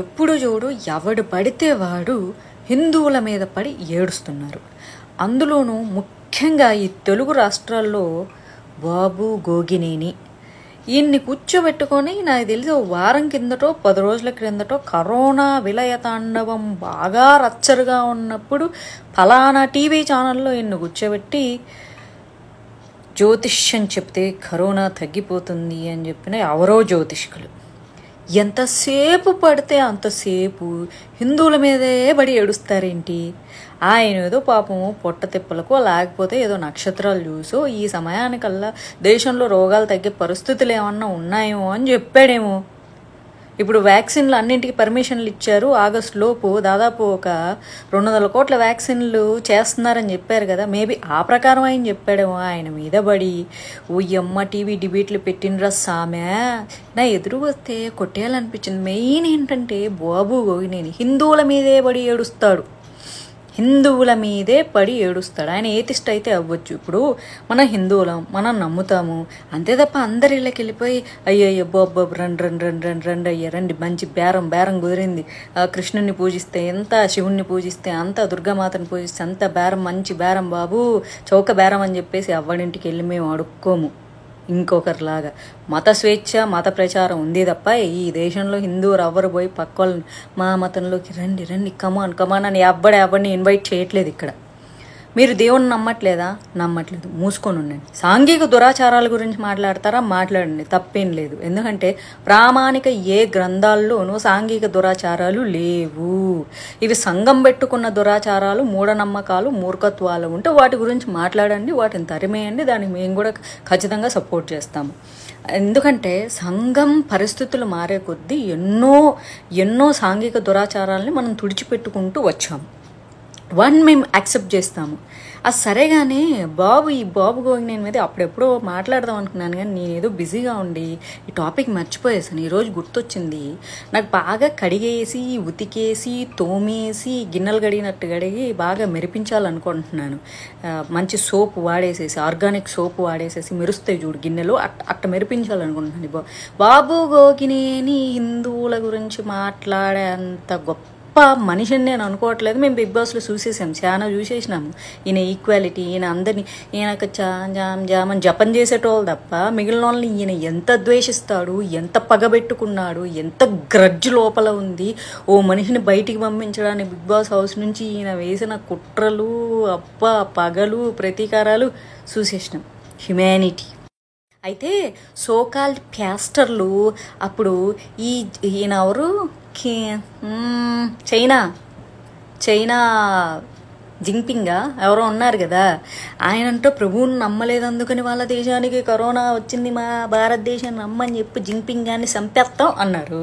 ఎప్పుడు చూడు ఎవడు పడితే వాడు హిందువుల మీద పడి ఏడుస్తున్నారు అందులోనూ ముఖ్యంగా ఈ తెలుగు రాష్ట్రాల్లో బాబు గోగినేని ఈయన్ని కూర్చోబెట్టుకొని నాకు తెలిసి వారం కిందటో పది రోజుల క్రిందటో కరోనా విలయ తాండవం బాగా రచ్చరుగా ఉన్నప్పుడు ఫలానా టీవీ ఛానల్లో ఈయన్ని కూర్చోబెట్టి జ్యోతిష్యం చెప్తే కరోనా తగ్గిపోతుంది అని చెప్పిన ఎవరో జ్యోతిష్కులు ఎంతసేపు పడితే అంతసేపు హిందువుల మీదే పడి ఏడుస్తారేంటి ఆయన ఏదో పాపము పొట్ట తిప్పలకు లేకపోతే ఏదో నక్షత్రాలు చూసో ఈ సమయానికల్లా దేశంలో రోగాలు తగ్గే పరిస్థితులు ఏమన్నా ఉన్నాయేమో అని చెప్పాడేమో ఇప్పుడు వ్యాక్సిన్లు అన్నింటికి పర్మిషన్లు ఇచ్చారు ఆగస్ట్ లోపు దాదాపు ఒక రెండు వందల కోట్ల వ్యాక్సిన్లు చేస్తున్నారని చెప్పారు కదా మేబీ ఆ ప్రకారం ఆయన చెప్పాడేమో ఆయన మీద పడి ఉయ్యమ్మ టీవీ డిబేట్లు పెట్టినరా సామె నా ఎదురు వస్తే కొట్టేయాలనిపించింది మెయిన్ ఏంటంటే బాబు నేను హిందువుల మీదే పడి ఏడుస్తాడు హిందువుల మీదే పడి ఏడుస్తాడు ఆయన ఏతిష్ట అయితే అవ్వచ్చు ఇప్పుడు మన హిందువులం మనం నమ్ముతాము అంతే తప్ప అందరి ఇళ్ళకి వెళ్ళిపోయి అయ్యో అబ్బో అబ్బో రండి రండి రండి రండి రండి అయ్యా రండి మంచి బేరం బేరం కుదిరింది కృష్ణుని పూజిస్తే ఎంత శివుణ్ణి పూజిస్తే అంత దుర్గామాతను పూజిస్తే అంత బేరం మంచి బేరం బాబు చౌక బేరం అని చెప్పేసి అవ్వడింటికి వెళ్ళి మేము అడుక్కోము ఇంకొకరిలాగా మత స్వేచ్ఛ మత ప్రచారం ఉంది తప్ప ఈ దేశంలో హిందువులు ఎవ్వరు పోయి పక్క మా మతంలోకి రండి రండి కమాన్ కమాన్ అని అబ్బడి ఇన్వైట్ చేయట్లేదు ఇక్కడ మీరు దేవుణ్ణి నమ్మట్లేదా నమ్మట్లేదు మూసుకొని ఉండండి సాంఘిక దురాచారాల గురించి మాట్లాడతారా మాట్లాడండి తప్పేం లేదు ఎందుకంటే ప్రామాణిక ఏ గ్రంథాల్లోనూ సాంఘిక దురాచారాలు లేవు ఇవి సంఘం పెట్టుకున్న దురాచారాలు మూఢనమ్మకాలు మూర్ఖత్వాలు ఉంటే వాటి గురించి మాట్లాడండి వాటిని తరిమేయండి దానికి మేము కూడా ఖచ్చితంగా సపోర్ట్ చేస్తాము ఎందుకంటే సంఘం పరిస్థితులు మారే కొద్దీ ఎన్నో ఎన్నో సాంఘిక దురాచారాలని మనం తుడిచిపెట్టుకుంటూ వచ్చాము వాడిని మేము యాక్సెప్ట్ చేస్తాము అది సరేగానే బాబు ఈ బాబు గోయింగ్ నేను మీద అప్పుడెప్పుడో మాట్లాడదాం అనుకున్నాను కానీ నేనేదో బిజీగా ఉండి ఈ టాపిక్ మర్చిపోయేసాను ఈరోజు గుర్తొచ్చింది నాకు బాగా కడిగేసి ఉతికేసి తోమేసి గిన్నెలు గడిగినట్టు కడిగి బాగా మెరిపించాలనుకుంటున్నాను మంచి సోప్ వాడేసేసి ఆర్గానిక్ సోప్ వాడేసేసి మెరుస్తాయి చూడు గిన్నెలు అట్ అట్ట మెరిపించాలనుకుంటున్నాను బాబు గోగినేని హిందువుల గురించి మాట్లాడేంత గొప్ప మనిషిని నేను అనుకోవట్లేదు మేము బిగ్ బాస్లో చూసేసాం చాలా చూసేసినాము ఈయన ఈక్వాలిటీ ఈయన అందరినీ ఈయన జామ్ జామ్ జామ్ అని జపం చేసేటోళ్ళు తప్ప మిగిలిన వాళ్ళని ఈయన ఎంత ద్వేషిస్తాడు ఎంత పగబెట్టుకున్నాడు ఎంత గ్రడ్జ్ లోపల ఉంది ఓ మనిషిని బయటికి పంపించడానికి బిగ్ బాస్ హౌస్ నుంచి ఈయన వేసిన కుట్రలు అబ్బా పగలు ప్రతీకారాలు చూసేసినాం హ్యుమానిటీ అయితే సోకాల్డ్ ప్యాస్టర్లు అప్పుడు ఈ ఈయన ఎవరు చైనా చైనా mm, జింపింగా ఎవరో ఉన్నారు కదా ఆయనంటే ప్రభువుని నమ్మలేదందుకని వాళ్ళ దేశానికి కరోనా వచ్చింది మా భారతదేశాన్ని నమ్మని చెప్పి జింగ్పింగ్ గాని చంపేస్తాం అన్నారు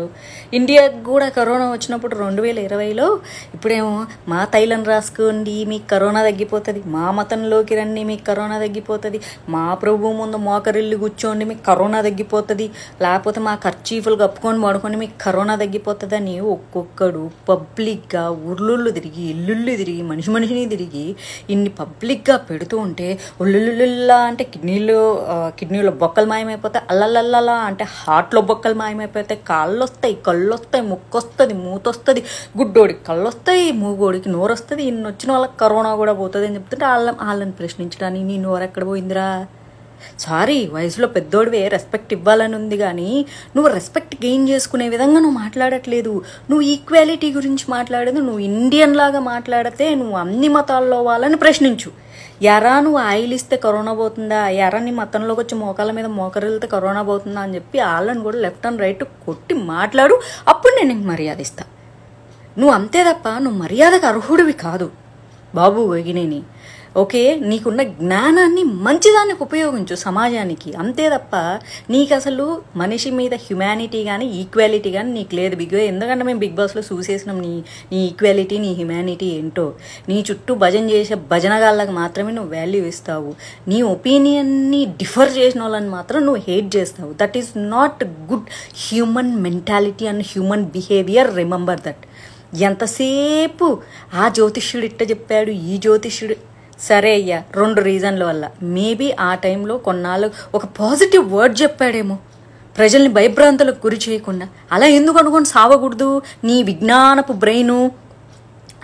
ఇండియాకి కూడా కరోనా వచ్చినప్పుడు రెండు వేల ఇరవైలో ఇప్పుడేమో మా తైలం రాసుకోండి మీకు కరోనా తగ్గిపోతుంది మా మతంలోకి రండి మీకు కరోనా తగ్గిపోతుంది మా ప్రభువు ముందు మోకరిల్లు కూర్చోండి మీకు కరోనా తగ్గిపోతుంది లేకపోతే మా ఖర్చీఫులు కప్పుకొని పడుకొని మీకు కరోనా తగ్గిపోతుందని ఒక్కొక్కడు పబ్లిక్గా ఉర్లుళ్ళు తిరిగి ఇల్లుళ్ళు తిరిగి మనిషి మనిషిని తిరిగి ఇన్ని పబ్లిక్గా పెడుతూ ఉంటే ఒళ్ళుల్లుల్లా అంటే కిడ్నీలు కిడ్నీలో బొక్కలు మాయమైపోతాయి అల్లల్లల్లా అంటే హార్ట్లో బొక్కలు మాయమైపోతాయి కాళ్ళు వస్తాయి కళ్ళు వస్తాయి ముక్కు వస్తుంది మూతొస్తుంది గుడ్డోడికి కళ్ళు వస్తాయి మూగోడికి నోరు వస్తుంది ఇన్ని వచ్చిన వాళ్ళకి కరోనా కూడా పోతుంది అని చెప్తుంటే వాళ్ళని వాళ్ళని ప్రశ్నించడానికి నీ నోరు ఎక్కడ పోయిందిరా సారీ వయసులో పెద్దోడివే రెస్పెక్ట్ ఇవ్వాలనుంది కానీ నువ్వు రెస్పెక్ట్ గెయిన్ చేసుకునే విధంగా నువ్వు మాట్లాడట్లేదు నువ్వు ఈక్వాలిటీ గురించి మాట్లాడదు నువ్వు ఇండియన్ లాగా మాట్లాడితే నువ్వు అన్ని మతాల్లో వాళ్ళని ప్రశ్నించు ఎరా నువ్వు ఆయిల్ ఇస్తే కరోనా పోతుందా ఎరా నీ మతంలోకి వచ్చి మోకాల మీద మోకరిల్తే కరోనా పోతుందా అని చెప్పి వాళ్ళని కూడా లెఫ్ట్ అండ్ రైట్ కొట్టి మాట్లాడు అప్పుడు నేను నీకు మర్యాద ఇస్తాను నువ్వు అంతే తప్ప నువ్వు మర్యాదకు అర్హుడివి కాదు బాబు వేగినేని ఓకే నీకున్న జ్ఞానాన్ని మంచిదానికి ఉపయోగించు సమాజానికి అంతే తప్ప నీకు అసలు మనిషి మీద హ్యుమానిటీ కానీ ఈక్వాలిటీ కానీ నీకు లేదు బిగ్ ఎందుకంటే మేము బిగ్ బాస్లో చూసేసినాం నీ నీ ఈక్వాలిటీ నీ హ్యుమానిటీ ఏంటో నీ చుట్టూ భజన చేసే భజనగాళ్ళకి మాత్రమే నువ్వు వాల్యూ ఇస్తావు నీ ఒపీనియన్ని డిఫర్ చేసిన వాళ్ళని మాత్రం నువ్వు హేట్ చేస్తావు that is not good human mentality and human behaviour remember that ఎంతసేపు ఆ జ్యోతిష్యుడు ఇట్ట చెప్పాడు ఈ జ్యోతిష్యుడు సరే అయ్యా రెండు రీజన్ల వల్ల మేబీ ఆ టైంలో కొన్నాళ్ళు ఒక పాజిటివ్ వర్డ్ చెప్పాడేమో ప్రజల్ని భయభ్రాంతులకు గురి చేయకుండా అలా ఎందుకు అనుకొని సావకూడదు నీ విజ్ఞానపు బ్రెయిను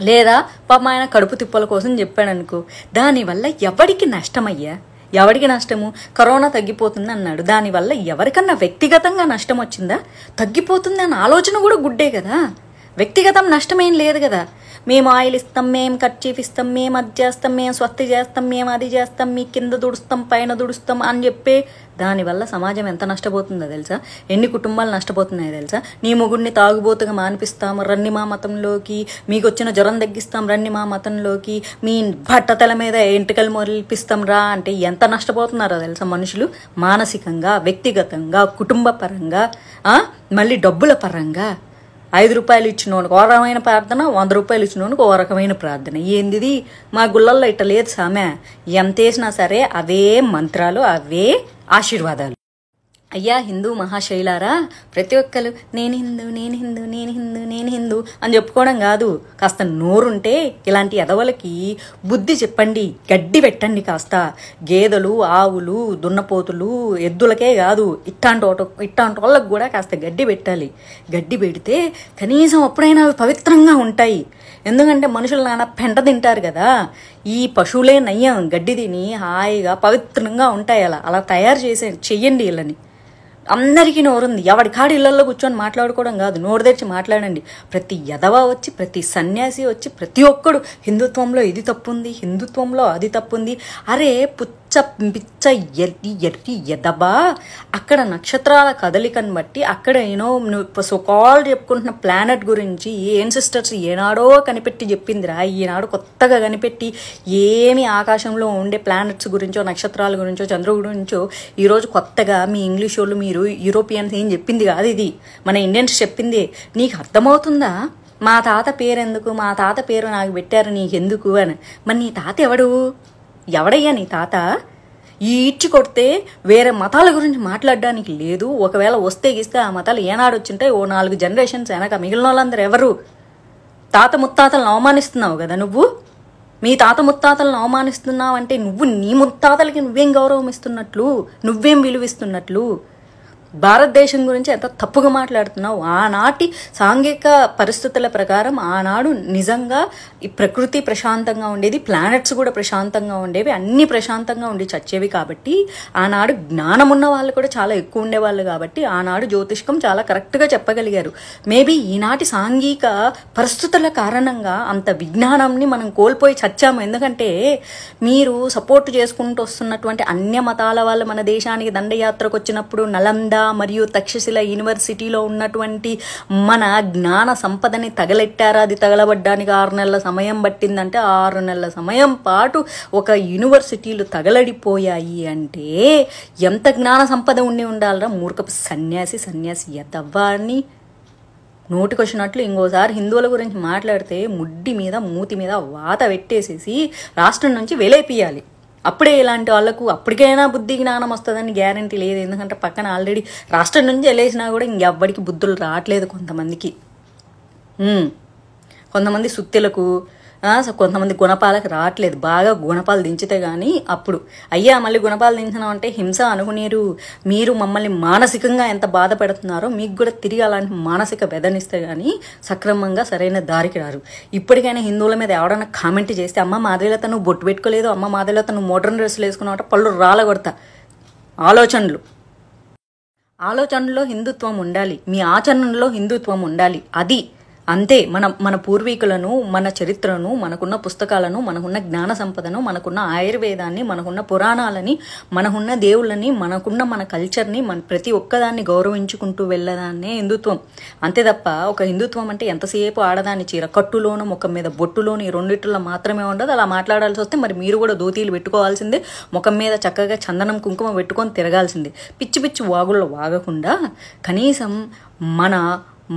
లేదా పాప ఆయన కడుపు తిప్పల కోసం చెప్పాడనుకో దానివల్ల ఎవరికి నష్టమయ్యా ఎవరికి నష్టము కరోనా తగ్గిపోతుంది అన్నాడు దానివల్ల ఎవరికన్నా వ్యక్తిగతంగా నష్టం వచ్చిందా తగ్గిపోతుంది అన్న ఆలోచన కూడా గుడ్డే కదా వ్యక్తిగతం నష్టమేం లేదు కదా మేము ఆయిల్ ఇస్తాం మేము కర్చీఫ్ ఇస్తాం మేము అది చేస్తాం మేము స్వస్తి చేస్తాం మేము అది చేస్తాం మీ కింద దుడుస్తాం పైన దుడుస్తాం అని చెప్పే దానివల్ల సమాజం ఎంత నష్టపోతుందో తెలుసా ఎన్ని కుటుంబాలు నష్టపోతున్నాయో తెలుసా నీ మొగుడిని తాగుబోతుగా మానిపిస్తాం రన్ని మా మతంలోకి మీకు వచ్చిన జ్వరం తగ్గిస్తాం రన్ని మా మతంలోకి మీ బట్టతల మీద ఎంటికలు మొలిపిస్తాం రా అంటే ఎంత నష్టపోతున్నారో తెలుసా మనుషులు మానసికంగా వ్యక్తిగతంగా కుటుంబ పరంగా మళ్ళీ డబ్బుల పరంగా ఐదు రూపాయలు ఇచ్చినోనికి ఓ రకమైన ప్రార్థన వంద రూపాయలు ఇచ్చినోనికి ఓ రకమైన ప్రార్థన ఏందిది మా గుళ్ళల్లో ఇట్ట లేదు సామె ఎంత వేసినా సరే అవే మంత్రాలు అవే ఆశీర్వాదాలు అయ్యా హిందూ మహాశైలారా ప్రతి ఒక్కరు నేను హిందూ నేను హిందూ నేను హిందూ నేను హిందూ అని చెప్పుకోవడం కాదు కాస్త నోరుంటే ఇలాంటి ఎదవలకి బుద్ధి చెప్పండి గడ్డి పెట్టండి కాస్త గేదెలు ఆవులు దున్నపోతులు ఎద్దులకే కాదు ఇట్టాంటి ఇట్టాంటి వాళ్ళకు కూడా కాస్త గడ్డి పెట్టాలి గడ్డి పెడితే కనీసం అప్పుడైనా అవి పవిత్రంగా ఉంటాయి ఎందుకంటే మనుషులు నాన్న పెంట తింటారు కదా ఈ పశువులే నయ్యం గడ్డి తిని హాయిగా పవిత్రంగా ఉంటాయి అలా అలా తయారు చేసే చెయ్యండి వీళ్ళని అందరికీ నోరుంది ఎవడి కాడి ఇళ్లలో కూర్చొని మాట్లాడుకోవడం కాదు నోరు తెరిచి మాట్లాడండి ప్రతి యదవ వచ్చి ప్రతి సన్యాసి వచ్చి ప్రతి ఒక్కడు హిందుత్వంలో ఇది తప్పుంది హిందుత్వంలో అది తప్పుంది అరే పుత్ పిచ్చ పిచ్చ ఎర్రి ఎర్రి ఎదబా అక్కడ నక్షత్రాల కదలికను బట్టి అక్కడ ఏనో నువ్వు సో చెప్పుకుంటున్న ప్లానెట్ గురించి ఏం సిస్టర్స్ ఏనాడో కనిపెట్టి చెప్పిందిరా ఈనాడు కొత్తగా కనిపెట్టి ఏమి ఆకాశంలో ఉండే ప్లానెట్స్ గురించో నక్షత్రాల గురించో చంద్రుడు గురించో ఈరోజు కొత్తగా మీ ఇంగ్లీష్ వాళ్ళు మీరు యూరోపియన్స్ ఏం చెప్పింది కాదు ఇది మన ఇండియన్స్ చెప్పింది నీకు అర్థమవుతుందా మా తాత పేరెందుకు మా తాత పేరు నాకు పెట్టారు నీకెందుకు అని మరి నీ తాత ఎవడు ఎవడయ్యా నీ తాత ఈ ఇచ్చి కొడితే వేరే మతాల గురించి మాట్లాడడానికి లేదు ఒకవేళ వస్తే గీస్తే ఆ మతాలు ఏనాడు వచ్చింటే ఓ నాలుగు జనరేషన్స్ వెనక మిగిలిన వాళ్ళందరూ ఎవరు తాత ముత్తాతలను అవమానిస్తున్నావు కదా నువ్వు మీ తాత ముత్తాతలను అవమానిస్తున్నావు అంటే నువ్వు నీ ముత్తాతలకి నువ్వేం గౌరవం ఇస్తున్నట్లు నువ్వేం విలువిస్తున్నట్లు భారతదేశం గురించి ఎంత తప్పుగా మాట్లాడుతున్నావు ఆనాటి సాంఘిక పరిస్థితుల ప్రకారం ఆనాడు నిజంగా ఈ ప్రకృతి ప్రశాంతంగా ఉండేది ప్లానెట్స్ కూడా ప్రశాంతంగా ఉండేవి అన్ని ప్రశాంతంగా ఉండి చచ్చేవి కాబట్టి ఆనాడు జ్ఞానం ఉన్న వాళ్ళు కూడా చాలా ఎక్కువ ఉండేవాళ్ళు కాబట్టి ఆనాడు జ్యోతిష్కం చాలా కరెక్ట్గా చెప్పగలిగారు మేబీ ఈనాటి సాంఘిక పరిస్థితుల కారణంగా అంత విజ్ఞానంని మనం కోల్పోయి చచ్చాము ఎందుకంటే మీరు సపోర్ట్ చేసుకుంటూ వస్తున్నటువంటి అన్య మతాల వాళ్ళు మన దేశానికి దండయాత్రకు వచ్చినప్పుడు నలంద మరియు తక్షశిల యూనివర్సిటీలో ఉన్నటువంటి మన జ్ఞాన సంపదని తగలెట్టారా అది తగలబడ్డానికి ఆరు నెలల సమయం పట్టిందంటే ఆరు నెలల సమయం పాటు ఒక యూనివర్సిటీలు తగలడిపోయాయి అంటే ఎంత జ్ఞాన సంపద ఉండి ఉండాలరా మూర్ఖపు సన్యాసి సన్యాసి ఎదవ్వాన్ని నోటికి వచ్చినట్లు ఇంకోసారి హిందువుల గురించి మాట్లాడితే ముడ్డి మీద మూతి మీద వాత పెట్టేసేసి రాష్ట్రం నుంచి వెలేపియాలి అప్పుడే ఇలాంటి వాళ్ళకు అప్పటికైనా బుద్ధి జ్ఞానం వస్తుందని గ్యారంటీ లేదు ఎందుకంటే పక్కన ఆల్రెడీ రాష్ట్రం నుంచి వెళ్ళేసినా కూడా ఇంకెవ్వడికి బుద్ధులు రావట్లేదు కొంతమందికి కొంతమంది సుత్తులకు కొంతమంది గుణపాలకు రావట్లేదు బాగా గుణపాలు దించితే కానీ అప్పుడు అయ్యా మళ్ళీ గుణపాలు దించడం అంటే హింస అనుకునేరు మీరు మమ్మల్ని మానసికంగా ఎంత బాధ పెడుతున్నారో మీకు కూడా తిరిగి అలాంటి మానసిక వెదనిస్తే కానీ సక్రమంగా సరైన దారికి రారు ఇప్పటికైనా హిందువుల మీద ఎవడన్నా కామెంట్ చేస్తే అమ్మ మాదిరిలో తను బొట్టు పెట్టుకోలేదు అమ్మ మాదిరిలో తను మోడర్న్ డ్రెస్సులు వేసుకున్నావు పళ్ళు రాలగొడతా ఆలోచనలు ఆలోచనలో హిందుత్వం ఉండాలి మీ ఆచరణలో హిందుత్వం ఉండాలి అది అంతే మన మన పూర్వీకులను మన చరిత్రను మనకున్న పుస్తకాలను మనకున్న జ్ఞాన సంపదను మనకున్న ఆయుర్వేదాన్ని మనకున్న పురాణాలని మనకున్న దేవుళ్ళని మనకున్న మన కల్చర్ని మన ప్రతి ఒక్కదాన్ని గౌరవించుకుంటూ వెళ్ళదాన్నే హిందుత్వం అంతే తప్ప ఒక హిందుత్వం అంటే ఎంతసేపు ఆడదాన్ని చీర కట్టులోను ముఖం మీద బొట్టులోని రెండిట్లో మాత్రమే ఉండదు అలా మాట్లాడాల్సి వస్తే మరి మీరు కూడా దోతీలు పెట్టుకోవాల్సిందే ముఖం మీద చక్కగా చందనం కుంకుమ పెట్టుకొని తిరగాల్సిందే పిచ్చి పిచ్చి వాగుల్లో వాగకుండా కనీసం మన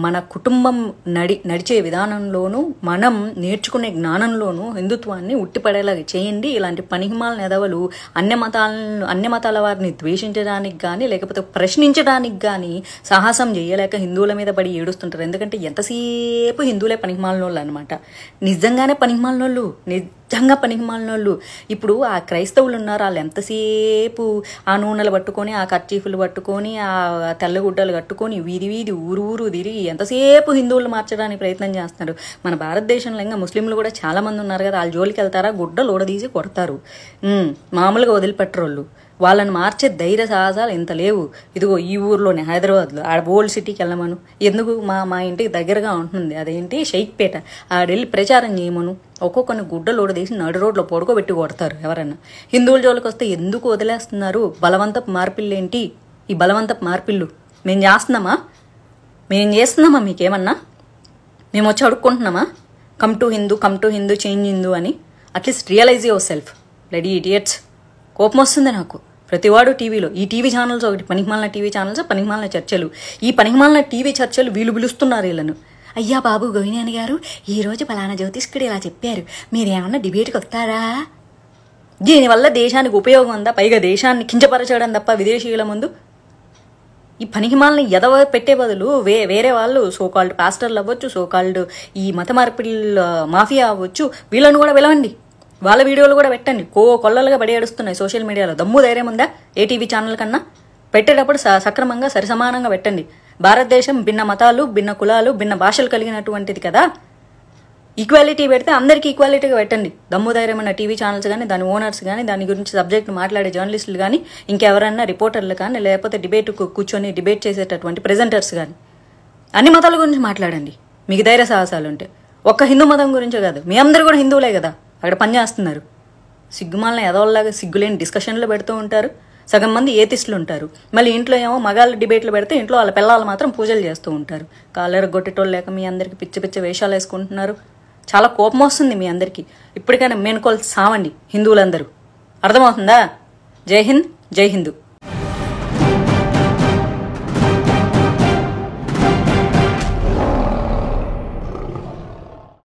మన కుటుంబం నడి నడిచే విధానంలోనూ మనం నేర్చుకునే జ్ఞానంలోనూ హిందుత్వాన్ని ఉట్టిపడేలా చేయండి ఇలాంటి పనిహిమాల నెదవలు అన్య మతాలను అన్య మతాల వారిని ద్వేషించడానికి కానీ లేకపోతే ప్రశ్నించడానికి కానీ సాహసం చేయలేక హిందువుల మీద పడి ఏడుస్తుంటారు ఎందుకంటే ఎంతసేపు హిందువులే పనిహిమాలనోళ్ళు అనమాట నిజంగానే పనిహిమాలనోళ్ళు నిజంగా పనికిమాలినోళ్ళు ఇప్పుడు ఆ క్రైస్తవులు ఉన్నారు వాళ్ళు ఎంతసేపు ఆ నూనెలు పట్టుకొని ఆ కర్చీఫులు పట్టుకొని ఆ తెల్లగుడ్డలు కట్టుకొని వీధి వీధి ఊరు ఊరు తిరిగి ఎంతసేపు హిందువులు మార్చడానికి ప్రయత్నం చేస్తున్నారు మన భారతదేశంలో ఇంకా ముస్లింలు కూడా చాలామంది ఉన్నారు కదా వాళ్ళ జోలికి వెళ్తారా గుడ్డలు ఊడదీసి కొడతారు మామూలుగా వదిలిపెట్టరు వాళ్ళు వాళ్ళని మార్చే ధైర్య సాహసాలు ఇంత లేవు ఇదిగో ఈ ఊర్లోనే హైదరాబాద్లో ఆడ ఓల్డ్ సిటీకి వెళ్ళమను ఎందుకు మా మా ఇంటికి దగ్గరగా ఉంటుంది అదేంటి షైక్పేట ఆడెళ్ళి ప్రచారం చేయమను ఒక్కొక్కని గుడ్డలు ఓడదీసి నడు రోడ్లో పడుకోబెట్టి కొడతారు ఎవరన్నా హిందువుల జోలికి వస్తే ఎందుకు వదిలేస్తున్నారు బలవంతపు ఏంటి ఈ బలవంతపు మార్పిళ్ళు మేము చేస్తున్నామా మేము చేస్తున్నామా మీకేమన్నా మేము వచ్చి అడుక్కుంటున్నామా come to Hindu come to Hindu change Hindu అని at least realise yourself ready idiots కోపం వస్తుంది నాకు ప్రతివాడు టీవీలో ఈ టీవీ ఛానల్స్ ఒకటి పనికిమాలిన టీవీ ఛానల్స్ పనికిమాలిన చర్చలు ఈ పనికిమాలిన టీవీ చర్చలు వీళ్ళు పిలుస్తున్నారు వీళ్ళను అయ్యా బాబు గోవినేని గారు ఈరోజు జ్యోతిష్ జ్యోతిష్కుడు ఇలా చెప్పారు మీరేమన్నా డిబేట్కి వస్తారా దీనివల్ల దేశానికి ఉపయోగం ఉందా పైగా దేశాన్ని కించపరచడం తప్ప విదేశీయుల ముందు ఈ పనికిమాలని ఎదవ పెట్టే బదులు వే వేరే వాళ్ళు సోకాల్డ్ పాస్టర్లు అవ్వచ్చు సోకాల్డ్ ఈ మత మార్పిడి మాఫియా అవ్వచ్చు వీళ్ళను కూడా పిలవండి వాళ్ళ వీడియోలు కూడా పెట్టండి కో కొల్లలుగా పడి ఏడుస్తున్నాయి సోషల్ మీడియాలో దమ్ము ధైర్యం ఉందా ఏటీవీ ఛానల్ కన్నా పెట్టేటప్పుడు సక్రమంగా సరిసమానంగా పెట్టండి భారతదేశం భిన్న మతాలు భిన్న కులాలు భిన్న భాషలు కలిగినటువంటిది కదా ఈక్వాలిటీ పెడితే అందరికీ ఈక్వాలిటీగా పెట్టండి దమ్ము ధైర్యం అన్న టీవీ ఛానల్స్ కానీ దాని ఓనర్స్ కానీ దాని గురించి సబ్జెక్ట్ మాట్లాడే జర్నలిస్టులు కానీ ఇంకెవరైనా రిపోర్టర్లు కానీ లేకపోతే డిబేట్ కూర్చొని డిబేట్ చేసేటటువంటి ప్రెజెంటర్స్ కానీ అన్ని మతాల గురించి మాట్లాడండి మీకు ధైర్య సాహసాలు ఉంటే ఒక్క హిందూ మతం గురించే కాదు మీ అందరూ కూడా హిందువులే కదా అక్కడ పని చేస్తున్నారు సిగ్గుమాలని ఎదవల్లాగా సిగ్గులేని డిస్కషన్లు పెడుతూ ఉంటారు సగం మంది ఏతిస్టులు ఉంటారు మళ్ళీ ఇంట్లో ఏమో మగాళ్ళ డిబేట్లు పెడితే ఇంట్లో వాళ్ళ పిల్లలు మాత్రం పూజలు చేస్తూ ఉంటారు కాలెరగొట్టేటోళ్ళు లేక మీ అందరికీ పిచ్చి పిచ్చి వేషాలు వేసుకుంటున్నారు చాలా కోపం వస్తుంది మీ అందరికీ ఇప్పటికైనా మేనుకోలు సావండి హిందువులందరూ అర్థమవుతుందా జై హింద్ జై హిందూ